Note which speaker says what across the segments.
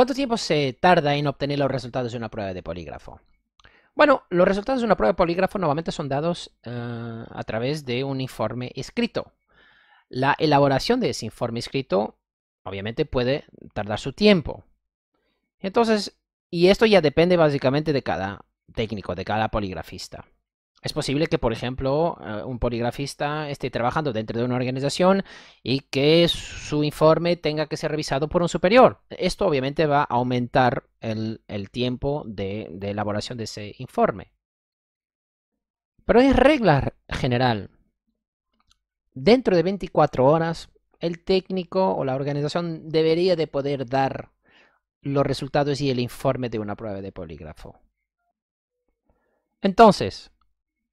Speaker 1: ¿Cuánto tiempo se tarda en obtener los resultados de una prueba de polígrafo? Bueno, los resultados de una prueba de polígrafo normalmente son dados eh, a través de un informe escrito. La elaboración de ese informe escrito obviamente puede tardar su tiempo. Entonces, y esto ya depende básicamente de cada técnico, de cada poligrafista es posible que, por ejemplo, eh, un poligrafista esté trabajando dentro de una organización y que su informe tenga que ser revisado por un superior. Esto obviamente va a aumentar el, tiempo de, de, elaboración de ese informe. Pero es regla general. Dentro de 24 horas, el técnico o la organización debería de poder dar los resultados y el informe de una prueba de polígrafo. Entonces,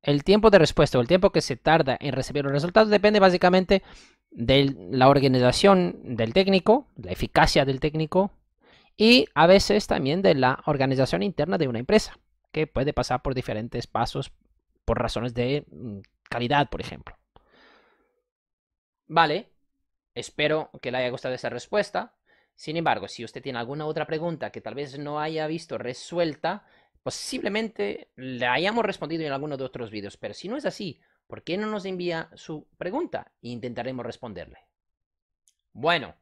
Speaker 1: el tiempo de respuesta o el tiempo que se tarda en recibir los resultados depende básicamente de la organización del técnico, la eficacia del técnico y a veces también de la organización interna de una empresa, que puede pasar por diferentes pasos por razones de mm, calidad, por ejemplo. Vale, espero que le haya gustado esa respuesta. Sin embargo, si usted tiene alguna otra pregunta que tal vez no haya visto resuelta, Posiblemente pues, le hayamos respondido en alguno de otros vídeos, pero si no es así, ¿por qué no nos envía su pregunta? E intentaremos responderle. Bueno,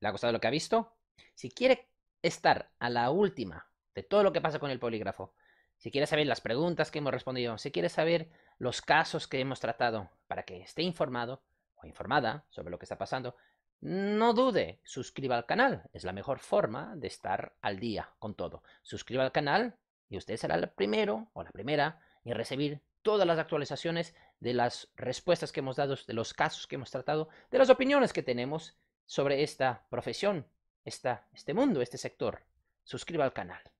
Speaker 1: ¿le ha gustado lo que ha visto? Si quiere estar a la última de todo lo que pasa con el polígrafo, si quiere saber las preguntas que hemos respondido, si quiere saber los casos que hemos tratado para que esté informado o informada sobre lo que está pasando, no dude, suscriba al canal. Es la mejor forma de estar al día con todo. Suscriba al canal, y usted será el primero o la primera en recibir todas las actualizaciones de las respuestas que hemos dado, de los casos que hemos tratado, de las opiniones que tenemos sobre esta profesión, esta, este mundo, este sector. Suscriba al canal.